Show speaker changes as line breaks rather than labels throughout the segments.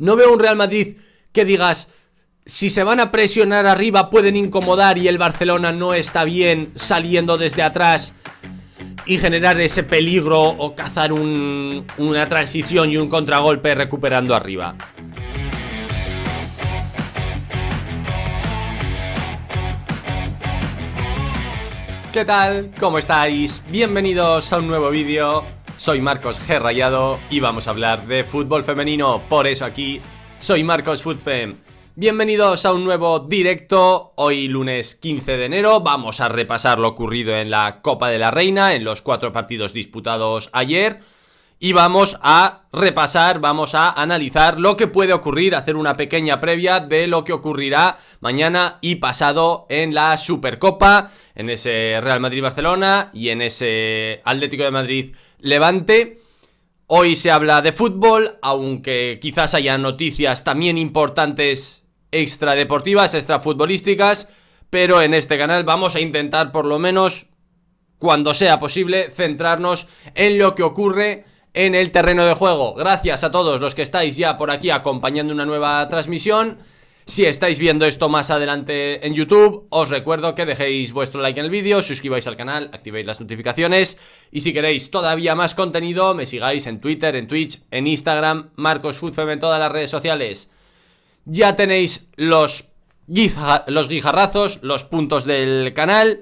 No veo un Real Madrid que digas, si se van a presionar arriba pueden incomodar y el Barcelona no está bien saliendo desde atrás y generar ese peligro o cazar una transición y un contragolpe recuperando arriba. ¿Qué tal? ¿Cómo estáis? Bienvenidos a un nuevo vídeo soy Marcos G. Rayado y vamos a hablar de fútbol femenino. Por eso aquí soy Marcos Footfem. Bienvenidos a un nuevo directo. Hoy lunes 15 de enero vamos a repasar lo ocurrido en la Copa de la Reina, en los cuatro partidos disputados ayer. Y vamos a repasar, vamos a analizar lo que puede ocurrir, hacer una pequeña previa de lo que ocurrirá mañana y pasado en la Supercopa, en ese Real Madrid-Barcelona y en ese Atlético de madrid Levante. Hoy se habla de fútbol, aunque quizás haya noticias también importantes extradeportivas, extrafutbolísticas, pero en este canal vamos a intentar por lo menos, cuando sea posible, centrarnos en lo que ocurre en el terreno de juego. Gracias a todos los que estáis ya por aquí acompañando una nueva transmisión. Si estáis viendo esto más adelante en YouTube, os recuerdo que dejéis vuestro like en el vídeo, suscribáis al canal, activéis las notificaciones y si queréis todavía más contenido, me sigáis en Twitter, en Twitch, en Instagram, Marcos MarcosFoodFem en todas las redes sociales. Ya tenéis los guijarrazos, los puntos del canal.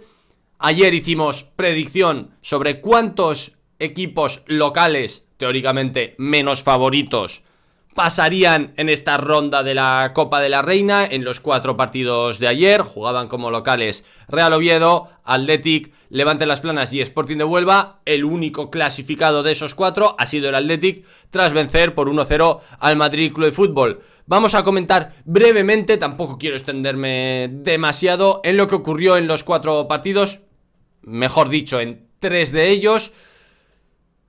Ayer hicimos predicción sobre cuántos equipos locales, teóricamente menos favoritos, pasarían en esta ronda de la Copa de la Reina en los cuatro partidos de ayer. Jugaban como locales Real Oviedo, Athletic, Levante Las Planas y Sporting de Huelva. El único clasificado de esos cuatro ha sido el Athletic tras vencer por 1-0 al Madrid Club de Fútbol. Vamos a comentar brevemente, tampoco quiero extenderme demasiado, en lo que ocurrió en los cuatro partidos, mejor dicho, en tres de ellos.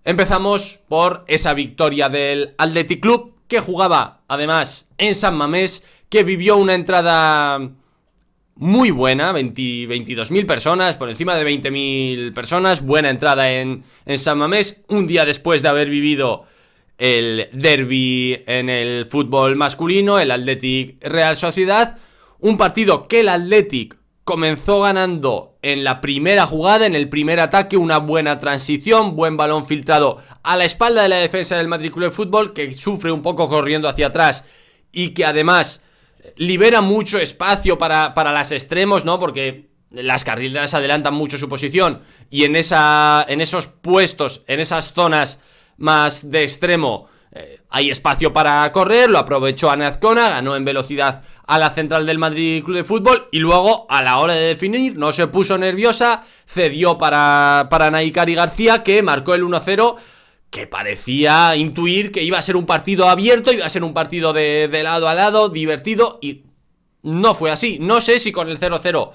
Empezamos por esa victoria del Athletic Club que jugaba además en San Mamés, que vivió una entrada muy buena, 22.000 personas, por encima de 20.000 personas, buena entrada en, en San Mamés, un día después de haber vivido el derby en el fútbol masculino, el Athletic Real Sociedad, un partido que el Athletic comenzó ganando en la primera jugada, en el primer ataque, una buena transición, buen balón filtrado a la espalda de la defensa del matrícula de Fútbol, que sufre un poco corriendo hacia atrás y que además libera mucho espacio para, para las extremos, ¿no? Porque las carrileras adelantan mucho su posición y en, esa, en esos puestos, en esas zonas más de extremo, eh, hay espacio para correr, lo aprovechó Anazcona, ganó en velocidad a la central del Madrid Club de Fútbol y luego a la hora de definir no se puso nerviosa, cedió para, para Naikari García que marcó el 1-0 que parecía intuir que iba a ser un partido abierto, iba a ser un partido de, de lado a lado, divertido y no fue así. No sé si con el 0-0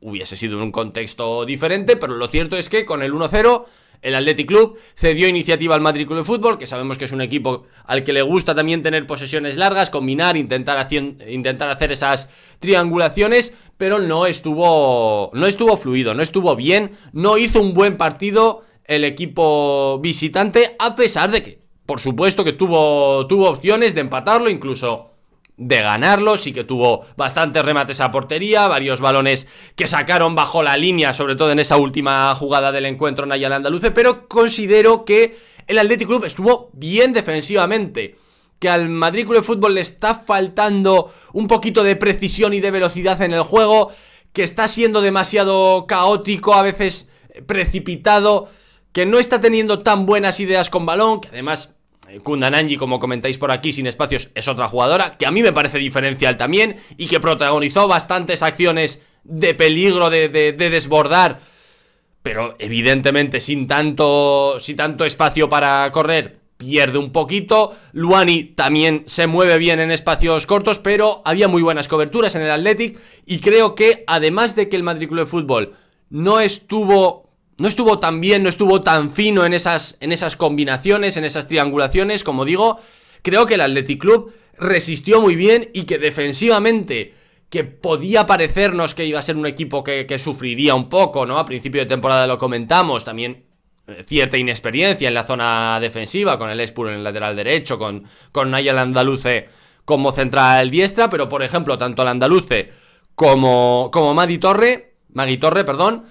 hubiese sido en un contexto diferente, pero lo cierto es que con el 1-0 el Athletic Club cedió iniciativa al Madrid Club de Fútbol, que sabemos que es un equipo al que le gusta también tener posesiones largas, combinar, intentar, hacer, intentar hacer esas triangulaciones, pero no estuvo, no estuvo fluido, no estuvo bien, no hizo un buen partido el equipo visitante, a pesar de que, por supuesto que tuvo, tuvo opciones de empatarlo, incluso de ganarlo, sí que tuvo bastantes remates a portería, varios balones que sacaron bajo la línea, sobre todo en esa última jugada del encuentro en Ayala Andaluce, pero considero que el Athletic Club estuvo bien defensivamente, que al Madrid de Fútbol le está faltando un poquito de precisión y de velocidad en el juego, que está siendo demasiado caótico, a veces precipitado, que no está teniendo tan buenas ideas con balón, que además Kundananji, como comentáis por aquí, sin espacios, es otra jugadora que a mí me parece diferencial también y que protagonizó bastantes acciones de peligro, de, desbordar, pero evidentemente sin tanto, sin tanto espacio para correr, pierde un poquito. Luani también se mueve bien en espacios cortos, pero había muy buenas coberturas en el Athletic y creo que además de que el matrícula de Fútbol no estuvo no estuvo tan bien, no estuvo tan fino en esas, en esas combinaciones, en esas triangulaciones, como digo, creo que el Athletic Club resistió muy bien y que defensivamente que podía parecernos que iba a ser un equipo que, sufriría un poco, ¿no? A principio de temporada lo comentamos, también eh, cierta inexperiencia en la zona defensiva, con el Espur en el lateral derecho, con, con Landaluce Andaluce como central diestra, pero por ejemplo, tanto el Andaluce como, como Torre, Maggi Torre, perdón,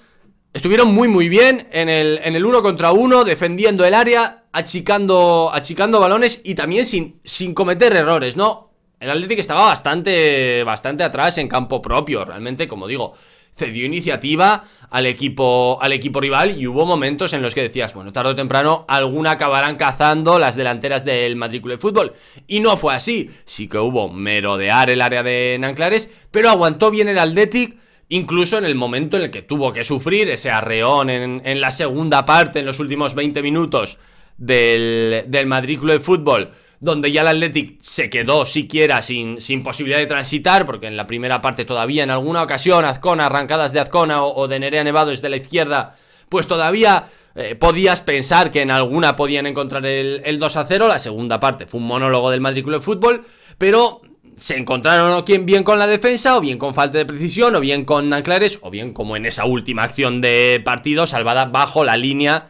Estuvieron muy muy bien en el, en el uno contra uno, defendiendo el área, achicando, achicando balones y también sin, sin cometer errores, ¿no? El Athletic estaba bastante, bastante atrás en campo propio, realmente, como digo, cedió iniciativa al equipo, al equipo rival y hubo momentos en los que decías, bueno, tarde o temprano alguna acabarán cazando las delanteras del matrícula de fútbol. Y no fue así, sí que hubo merodear el área de Nanclares, pero aguantó bien el Athletic Incluso en el momento en el que tuvo que sufrir ese arreón en, la segunda parte, en los últimos 20 minutos del, del de Fútbol, donde ya el Athletic se quedó siquiera sin, posibilidad de transitar, porque en la primera parte todavía en alguna ocasión Azcona, arrancadas de Azcona o, de Nerea Nevado desde la izquierda, pues todavía eh, podías pensar que en alguna podían encontrar el, 2 a 0. La segunda parte fue un monólogo del madrículo de Fútbol, pero se encontraron o bien, bien con la defensa, o bien con falta de precisión, o bien con anclares, o bien como en esa última acción de partido, salvada bajo la línea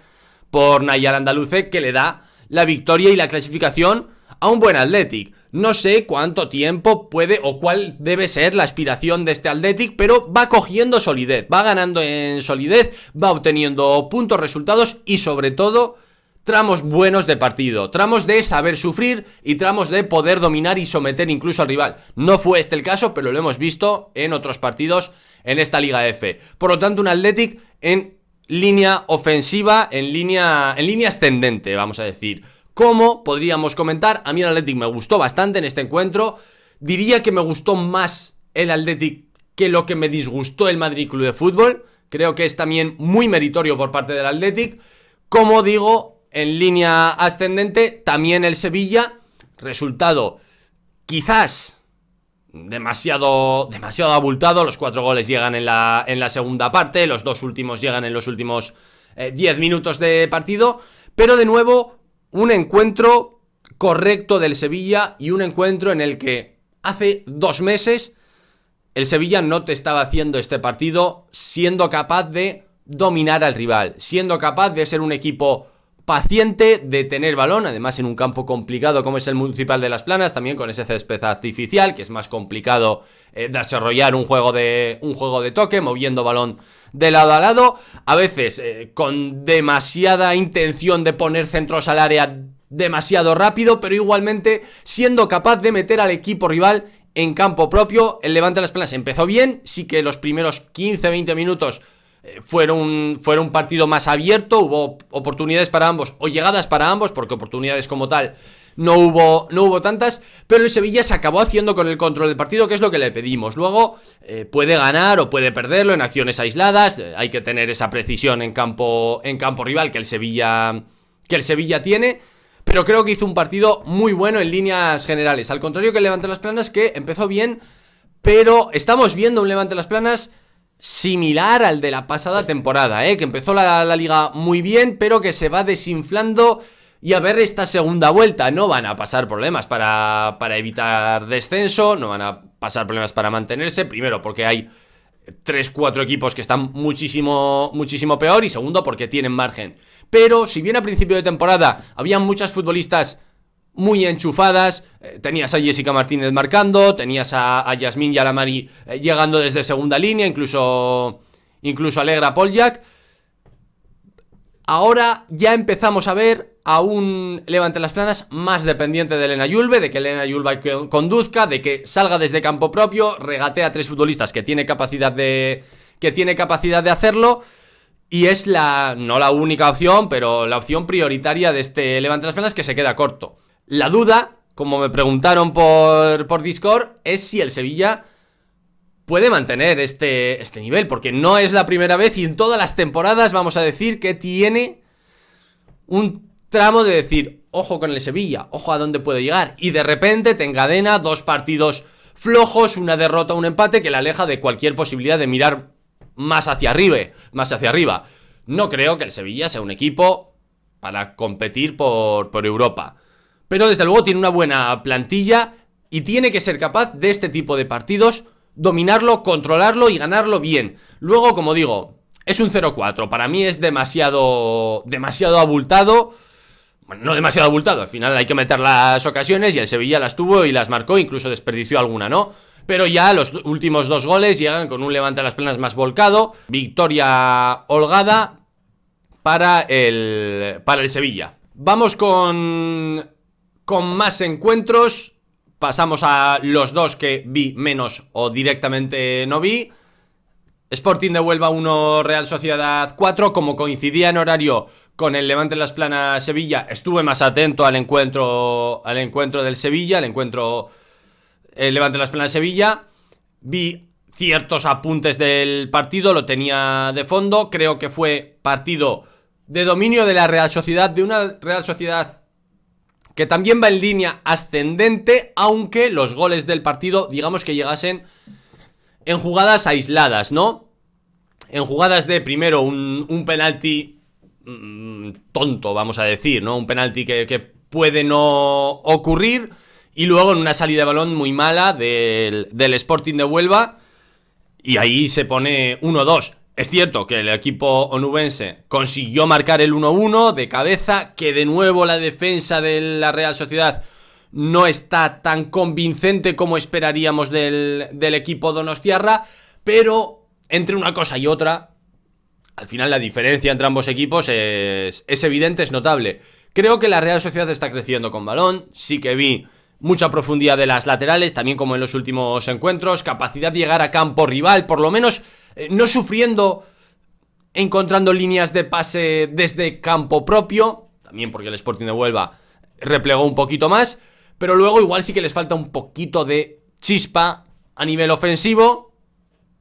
por Nayar Andaluce, que le da la victoria y la clasificación a un buen Athletic. No sé cuánto tiempo puede o cuál debe ser la aspiración de este Athletic, pero va cogiendo solidez, va ganando en solidez, va obteniendo puntos, resultados y sobre todo tramos buenos de partido, tramos de saber sufrir y tramos de poder dominar y someter incluso al rival. No fue este el caso, pero lo hemos visto en otros partidos en esta Liga F. Por lo tanto, un Athletic en línea ofensiva, en línea, en línea ascendente, vamos a decir. Como podríamos comentar, a mí el Athletic me gustó bastante en este encuentro. Diría que me gustó más el Athletic que lo que me disgustó el Madrid Club de Fútbol. Creo que es también muy meritorio por parte del Athletic. Como digo, en línea ascendente, también el Sevilla, resultado quizás demasiado, demasiado abultado, los cuatro goles llegan en la, en la segunda parte, los dos últimos llegan en los últimos 10 eh, minutos de partido, pero de nuevo un encuentro correcto del Sevilla y un encuentro en el que hace dos meses el Sevilla no te estaba haciendo este partido siendo capaz de dominar al rival, siendo capaz de ser un equipo paciente de tener balón, además en un campo complicado como es el Municipal de Las Planas, también con ese césped artificial, que es más complicado eh, desarrollar un juego, de, un juego de toque, moviendo balón de lado a lado, a veces eh, con demasiada intención de poner centros al área demasiado rápido, pero igualmente siendo capaz de meter al equipo rival en campo propio, el Levante Las Planas empezó bien, sí que los primeros 15-20 minutos eh, fueron un, un partido más abierto, hubo oportunidades para ambos o llegadas para ambos, porque oportunidades como tal no hubo, no hubo tantas, pero el Sevilla se acabó haciendo con el control del partido, que es lo que le pedimos. Luego eh, puede ganar o puede perderlo en acciones aisladas, eh, hay que tener esa precisión en campo, en campo rival que el Sevilla, que el Sevilla tiene. Pero creo que hizo un partido muy bueno en líneas generales. Al contrario que el Levante Las Planas, que empezó bien, pero estamos viendo un Levante Las Planas similar al de la pasada temporada, ¿eh? que empezó la, liga muy bien, pero que se va desinflando. Y a ver esta segunda vuelta, no van a pasar problemas para, para evitar descenso, no van a pasar problemas para mantenerse, primero porque hay 3-4 equipos que están muchísimo, muchísimo peor y segundo porque tienen margen. Pero si bien a principio de temporada había muchos futbolistas muy enchufadas. Eh, tenías a Jessica Martínez marcando, tenías a, a Yasmín Yalamari eh, llegando desde segunda línea, incluso, incluso Alegra Poljak Ahora ya empezamos a ver a un Levante las Planas más dependiente de Elena Yulbe, de que Elena Yulbe conduzca, de que salga desde campo propio, regatea a tres futbolistas que tiene capacidad de, que tiene capacidad de hacerlo. Y es la, no la única opción, pero la opción prioritaria de este Levante las Planas que se queda corto. La duda, como me preguntaron por, Discord, es si el Sevilla puede mantener este, este, nivel, porque no es la primera vez y en todas las temporadas vamos a decir que tiene un tramo de decir, ojo con el Sevilla, ojo a dónde puede llegar, y de repente te encadena dos partidos flojos, una derrota, un empate que le aleja de cualquier posibilidad de mirar más hacia arriba, más hacia arriba. No creo que el Sevilla sea un equipo para competir por, por Europa. Pero desde luego tiene una buena plantilla y tiene que ser capaz de este tipo de partidos dominarlo, controlarlo y ganarlo bien. Luego, como digo, es un 0-4. Para mí es demasiado, demasiado abultado. Bueno, no demasiado abultado. Al final hay que meter las ocasiones y el Sevilla las tuvo y las marcó. Incluso desperdició alguna, ¿no? Pero ya los últimos dos goles llegan con un levante a las planas más volcado. Victoria holgada para el, para el Sevilla. Vamos con con más encuentros. Pasamos a los dos que vi menos o directamente no vi. Sporting de Huelva 1, Real Sociedad 4. Como coincidía en horario con el Levante las Planas Sevilla, estuve más atento al encuentro, al encuentro del Sevilla, al encuentro el eh, Levante las Planas Sevilla. Vi ciertos apuntes del partido, lo tenía de fondo. Creo que fue partido de dominio de la Real Sociedad, de una Real Sociedad que también va en línea ascendente, aunque los goles del partido, digamos que llegasen en jugadas aisladas, ¿no? En jugadas de, primero, un, penalti mm, tonto, vamos a decir, ¿no? Un penalti que, puede no ocurrir y luego en una salida de balón muy mala del, del Sporting de Huelva y ahí se pone 1-2. Es cierto que el equipo onubense consiguió marcar el 1-1 de cabeza, que de nuevo la defensa de la Real Sociedad no está tan convincente como esperaríamos del, equipo Donostiarra, pero entre una cosa y otra, al final la diferencia entre ambos equipos es, es evidente, es notable. Creo que la Real Sociedad está creciendo con balón, sí que vi mucha profundidad de las laterales, también como en los últimos encuentros, capacidad de llegar a campo rival, por lo menos eh, no sufriendo encontrando líneas de pase desde campo propio, también porque el Sporting de Huelva replegó un poquito más, pero luego igual sí que les falta un poquito de chispa a nivel ofensivo,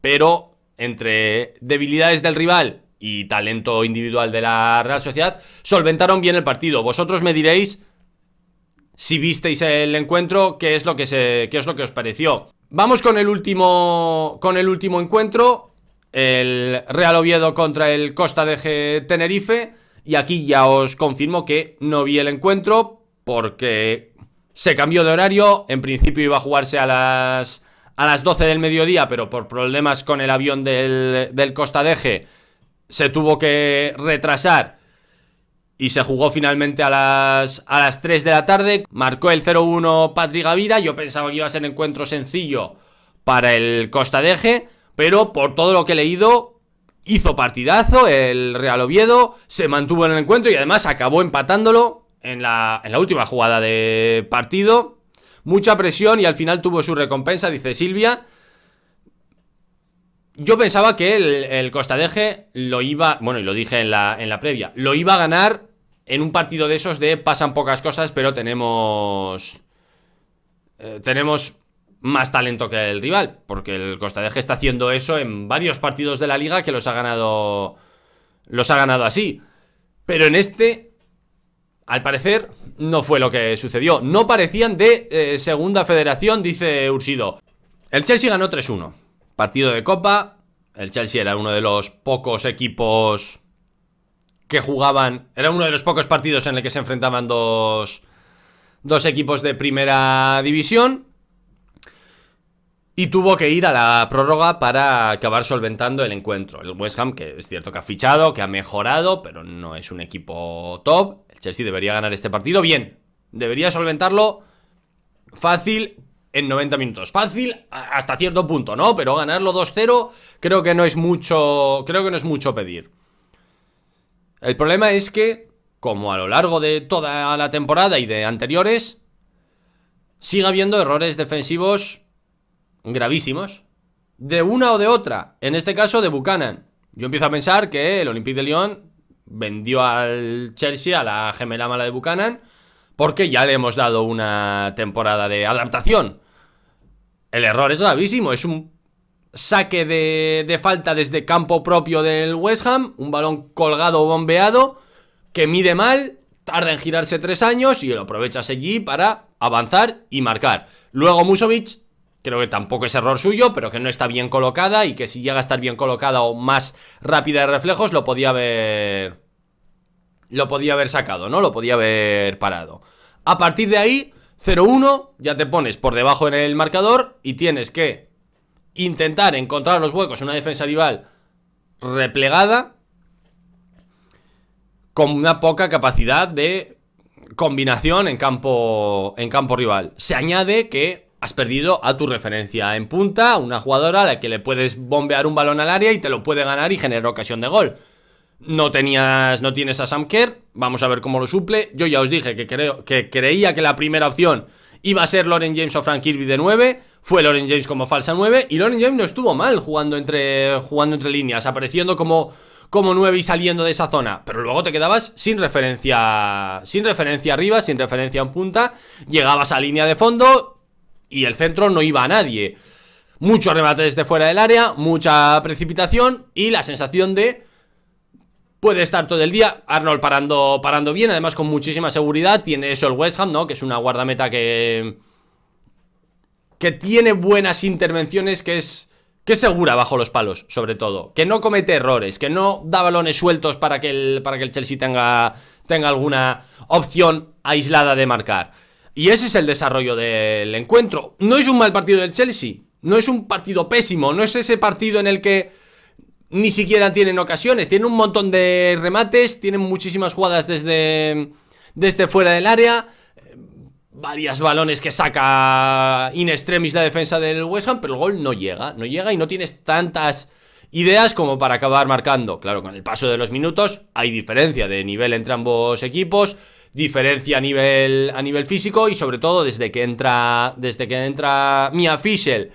pero entre debilidades del rival y talento individual de la Real Sociedad, solventaron bien el partido. Vosotros me diréis si visteis el encuentro, qué es lo que, qué es lo que os pareció. Vamos con el último, con el último encuentro, el Real Oviedo contra el Costa de Tenerife. Y aquí ya os confirmo que no vi el encuentro porque se cambió de horario. En principio iba a jugarse a las, a las 12 del mediodía, pero por problemas con el avión del, del Costa Deje se tuvo que retrasar. Y se jugó finalmente a las, a las 3 de la tarde. Marcó el 0-1 Patrick Gavira. Yo pensaba que iba a ser encuentro sencillo para el Costa de Eje pero por todo lo que he leído, hizo partidazo el Real Oviedo, se mantuvo en el encuentro y además acabó empatándolo en la, última jugada de partido. Mucha presión y al final tuvo su recompensa, dice Silvia. Yo pensaba que el, el Costadeje lo iba, bueno, y lo dije en la, previa, lo iba a ganar en un partido de esos de pasan pocas cosas, pero tenemos... Eh, tenemos más talento que el rival, porque el Costa Deje está haciendo eso en varios partidos de la liga que los ha ganado los ha ganado así. Pero en este al parecer no fue lo que sucedió. No parecían de eh, segunda federación, dice Ursido. El Chelsea ganó 3-1. Partido de copa. El Chelsea era uno de los pocos equipos que jugaban, era uno de los pocos partidos en el que se enfrentaban dos dos equipos de primera división. Y tuvo que ir a la prórroga para acabar solventando el encuentro. El West Ham, que es cierto que ha fichado, que ha mejorado, pero no es un equipo top. El Chelsea debería ganar este partido bien. Debería solventarlo fácil en 90 minutos. Fácil hasta cierto punto, ¿no? Pero ganarlo 2-0 creo que no es mucho, creo que no es mucho pedir. El problema es que como a lo largo de toda la temporada y de anteriores sigue habiendo errores defensivos gravísimos de una o de otra, en este caso de Buchanan. Yo empiezo a pensar que el Olympique de Lyon vendió al Chelsea a la gemela mala de Buchanan porque ya le hemos dado una temporada de adaptación. El error es gravísimo, es un saque de, de falta desde campo propio del West Ham, un balón colgado o bombeado que mide mal, tarda en girarse tres años y lo aprovechas allí para avanzar y marcar. Luego Musovic creo que tampoco es error suyo, pero que no está bien colocada y que si llega a estar bien colocada o más rápida de reflejos, lo podía haber... Lo podía haber sacado, ¿no? Lo podía haber parado. A partir de ahí, 0-1, ya te pones por debajo en el marcador y tienes que intentar encontrar los huecos en una defensa rival replegada con una poca capacidad de combinación en campo, en campo rival. Se añade que has perdido a tu referencia en punta, una jugadora a la que le puedes bombear un balón al área y te lo puede ganar y generar ocasión de gol. No tenías, no tienes a Sam Kerr, vamos a ver cómo lo suple. Yo ya os dije que, creo, que creía que la primera opción iba a ser Loren James o Frank Kirby de 9, fue Loren James como falsa 9 y Loren James no estuvo mal jugando entre, jugando entre líneas, apareciendo como como 9 y saliendo de esa zona, pero luego te quedabas sin referencia, sin referencia arriba, sin referencia en punta, llegabas a línea de fondo, y el centro no iba a nadie. Muchos remates desde fuera del área, mucha precipitación y la sensación de puede estar todo el día. Arnold parando, parando bien, además con muchísima seguridad. Tiene eso el West Ham, ¿no? Que es una guardameta que. que tiene buenas intervenciones, que es. que segura bajo los palos, sobre todo. Que no comete errores, que no da balones sueltos para que el, para que el Chelsea tenga, tenga alguna opción aislada de marcar. Y ese es el desarrollo del encuentro. No es un mal partido del Chelsea, no es un partido pésimo, no es ese partido en el que ni siquiera tienen ocasiones, tienen un montón de remates, tienen muchísimas jugadas desde, desde fuera del área, Varias balones que saca in extremis la defensa del West Ham, pero el gol no llega, no llega y no tienes tantas ideas como para acabar marcando. Claro, con el paso de los minutos hay diferencia de nivel entre ambos equipos diferencia a nivel, a nivel físico y sobre todo desde que entra, desde que entra Mia Fischel,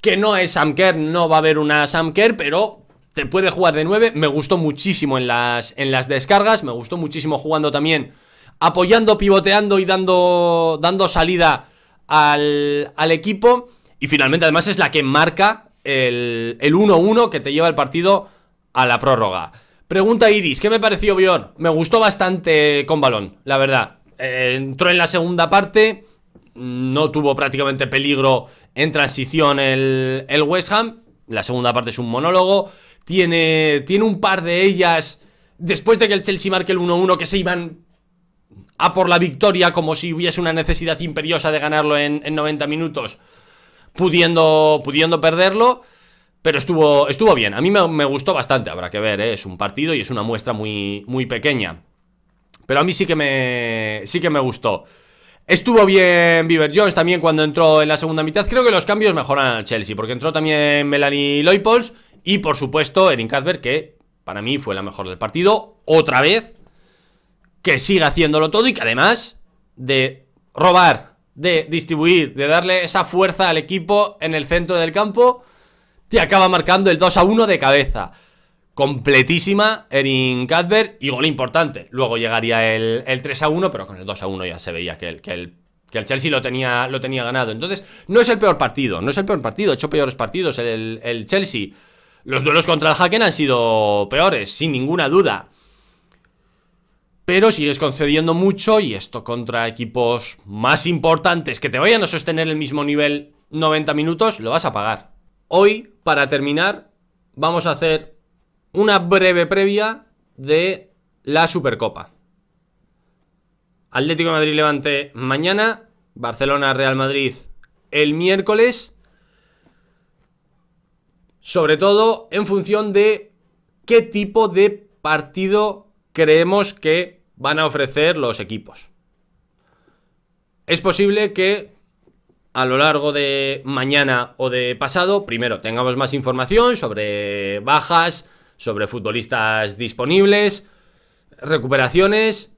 que no es Sam Kerr, no va a haber una Sam Kerr, pero te puede jugar de 9, me gustó muchísimo en las, en las descargas, me gustó muchísimo jugando también, apoyando, pivoteando y dando, dando salida al, equipo. Y finalmente además es la que marca el 1-1 que te lleva el partido a la prórroga. Pregunta Iris, ¿qué me pareció Bior? Me gustó bastante con balón, la verdad. Eh, entró en la segunda parte, mm, no tuvo prácticamente peligro en transición el, West Ham. La segunda parte es un monólogo. Tiene, tiene un par de ellas, después de que el Chelsea marque el 1-1, que se iban a por la victoria como si hubiese una necesidad imperiosa de ganarlo en, 90 minutos, pudiendo, pudiendo perderlo. Pero estuvo, estuvo bien, a mí me, gustó bastante, habrá que ver, ¿eh? es un partido y es una muestra muy, muy pequeña. Pero a mí sí que me, sí que me gustó. Estuvo bien Bieber Jones también cuando entró en la segunda mitad. Creo que los cambios mejoran al Chelsea, porque entró también Melanie Loipols y, por supuesto, Erin Cadver que para mí fue la mejor del partido, otra vez, que sigue haciéndolo todo y que además de robar, de distribuir, de darle esa fuerza al equipo en el centro del campo, te acaba marcando el 2 a 1 de cabeza. Completísima Erin Cadver y gol importante. Luego llegaría el, 3 a 1, pero con el 2 a 1 ya se veía que el, que el, Chelsea lo tenía, lo tenía ganado. Entonces, no es el peor partido, no es el peor partido. Ha hecho peores partidos el, el Chelsea. Los duelos contra el Haken han sido peores, sin ninguna duda. Pero sigues concediendo mucho y esto contra equipos más importantes que te vayan a sostener el mismo nivel 90 minutos, lo vas a pagar. Hoy, para terminar, vamos a hacer una breve previa de la Supercopa. Atlético de Madrid Levante mañana, Barcelona Real Madrid el miércoles, sobre todo en función de qué tipo de partido creemos que van a ofrecer los equipos. Es posible que a lo largo de mañana o de pasado, primero tengamos más información sobre bajas, sobre futbolistas disponibles, recuperaciones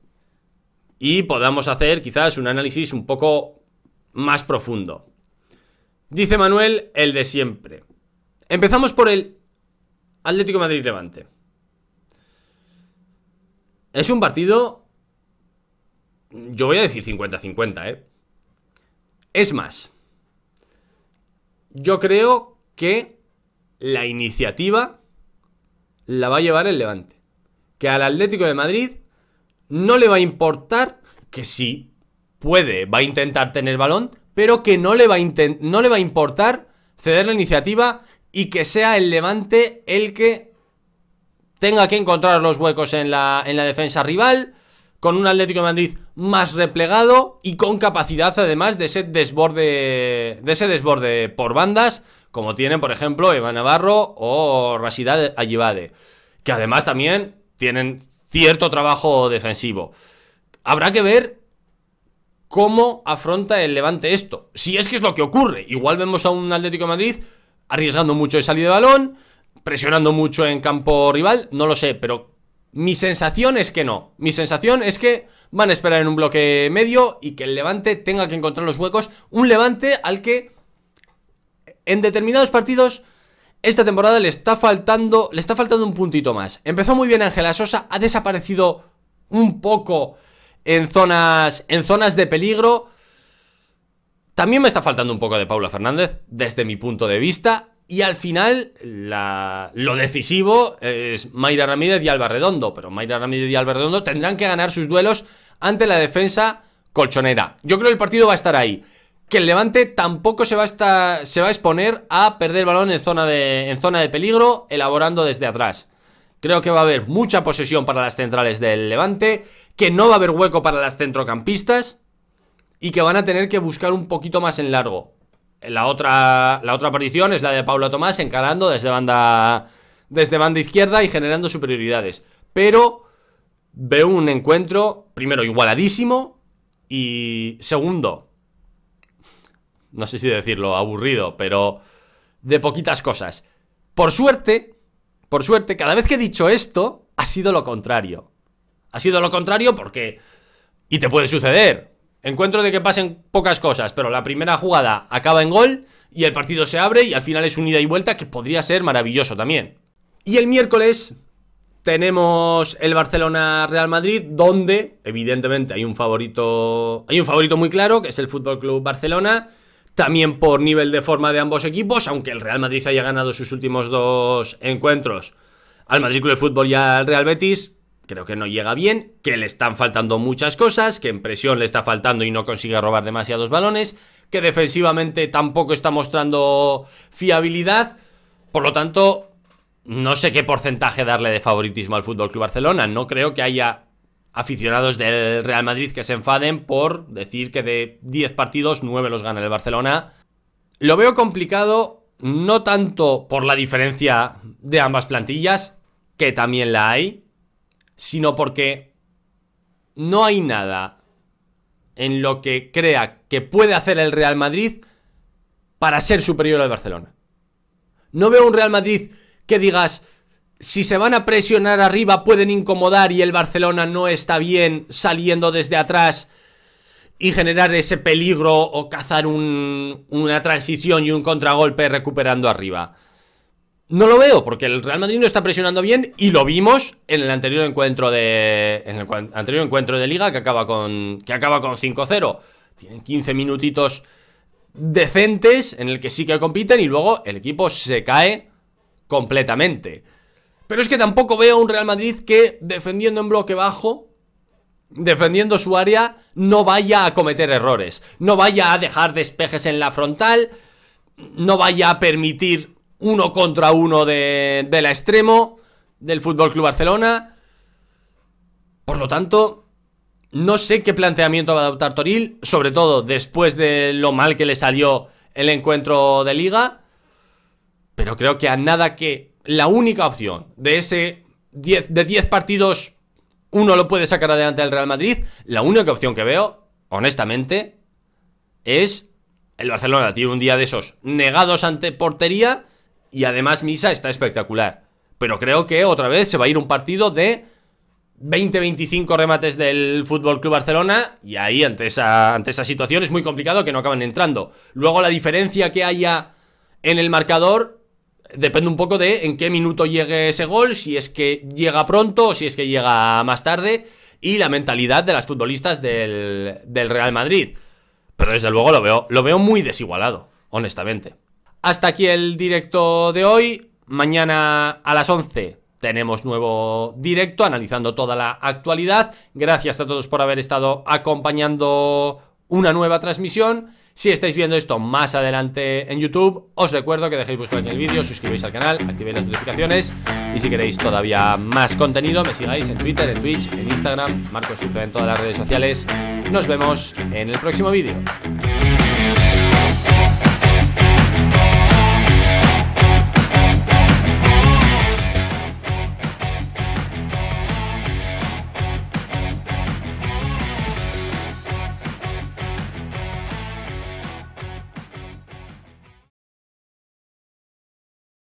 y podamos hacer quizás un análisis un poco más profundo. Dice Manuel el de siempre. Empezamos por el Atlético Madrid Levante. Es un partido, yo voy a decir 50-50, ¿eh? Es más, yo creo que la iniciativa la va a llevar el Levante. Que al Atlético de Madrid no le va a importar que sí puede, va a intentar tener balón, pero que no le va a, no le va a importar ceder la iniciativa y que sea el Levante el que tenga que encontrar los huecos en la, en la defensa rival, con un Atlético de Madrid más replegado y con capacidad además de ese desborde, de ese desborde por bandas, como tienen por ejemplo Eva Navarro o Rasid Ayibade, que además también tienen cierto trabajo defensivo. Habrá que ver cómo afronta el Levante esto, si es que es lo que ocurre. Igual vemos a un Atlético de Madrid arriesgando mucho de salir de balón, presionando mucho en campo rival, no lo sé, pero mi sensación es que no. Mi sensación es que van a esperar en un bloque medio y que el Levante tenga que encontrar los huecos. Un Levante al que en determinados partidos esta temporada le está faltando, le está faltando un puntito más. Empezó muy bien Ángela Sosa, ha desaparecido un poco en zonas, en zonas de peligro. También me está faltando un poco de Paula Fernández, desde mi punto de vista. Y al final, lo decisivo es Mayra Ramírez y Alba Redondo. Pero Mayra Ramírez y Alba Redondo tendrán que ganar sus duelos ante la defensa colchonera. Yo creo que el partido va a estar ahí. Que el Levante tampoco se va a, exponer a perder el balón en zona de peligro, elaborando desde atrás. Creo que va a haber mucha posesión para las centrales del Levante, que no va a haber hueco para las centrocampistas y que van a tener que buscar un poquito más en largo. La otra, la otra aparición es la de Paula Tomás encarando desde banda, desde banda izquierda y generando superioridades. Pero veo un encuentro, primero, igualadísimo y segundo, no sé si decirlo, aburrido, pero de poquitas cosas. Por suerte, por suerte, cada vez que he dicho esto, ha sido lo contrario. Ha sido lo contrario porque... Y te puede suceder. Encuentro de que pasen pocas cosas, pero la primera jugada acaba en gol y el partido se abre y al final es unida ida y vuelta que podría ser maravilloso también. Y el miércoles tenemos el Barcelona Real Madrid, donde evidentemente hay un favorito, hay un favorito muy claro, que es el Fútbol Club Barcelona, también por nivel de forma de ambos equipos, aunque el Real Madrid haya ganado sus últimos dos encuentros al Madrid Club de Fútbol y al Real Betis, creo que no llega bien, que le están faltando muchas cosas, que en presión le está faltando y no consigue robar demasiados balones, que defensivamente tampoco está mostrando fiabilidad. Por lo tanto, no sé qué porcentaje darle de favoritismo al Fútbol Club Barcelona. No creo que haya aficionados del Real Madrid que se enfaden por decir que de 10 partidos, 9 los gana el Barcelona. Lo veo complicado, no tanto por la diferencia de ambas plantillas, que también la hay, sino porque no hay nada en lo que crea que puede hacer el Real Madrid para ser superior al Barcelona. No veo un Real Madrid que digas, si se van a presionar arriba pueden incomodar y el Barcelona no está bien saliendo desde atrás y generar ese peligro o cazar una transición y un contragolpe recuperando arriba. No lo veo, porque el Real Madrid no está presionando bien y lo vimos en el anterior encuentro de. el anterior encuentro de Liga que acaba con. que acaba con 5-0. Tienen 15 minutitos decentes en el que sí que compiten y luego el equipo se cae completamente. Pero es que tampoco veo un Real Madrid que defendiendo en bloque bajo, defendiendo su área, no vaya a cometer errores, no vaya a dejar despejes en la frontal, no vaya a permitir uno contra uno de, la extremo del Fútbol Club Barcelona. Por lo tanto, no sé qué planteamiento va a adoptar Toril, sobre todo después de lo mal que le salió el encuentro de liga. Pero creo que a nada que la única opción de ese 10 de 10 partidos uno lo puede sacar adelante del Real Madrid, la única opción que veo, honestamente, es el Barcelona tiene un día de esos negados ante portería y además Misa está espectacular. Pero creo que otra vez se va a ir un partido de 20-25 remates del Fútbol Club Barcelona. Y ahí, ante esa, ante esa situación, es muy complicado que no acaban entrando. Luego, la diferencia que haya en el marcador depende un poco de en qué minuto llegue ese gol, si es que llega pronto o si es que llega más tarde, y la mentalidad de las futbolistas del, Real Madrid. Pero desde luego lo veo, lo veo muy desigualado, honestamente hasta aquí el directo de hoy. Mañana a las 11 tenemos nuevo directo analizando toda la actualidad. Gracias a todos por haber estado acompañando una nueva transmisión. Si estáis viendo esto más adelante en YouTube, os recuerdo que dejéis vuestro like en el vídeo, suscribáis al canal, activéis las notificaciones y si queréis todavía más contenido, me sigáis en Twitter, en Twitch, en Instagram, Marcos sufre en todas las redes sociales. Nos vemos en el próximo vídeo.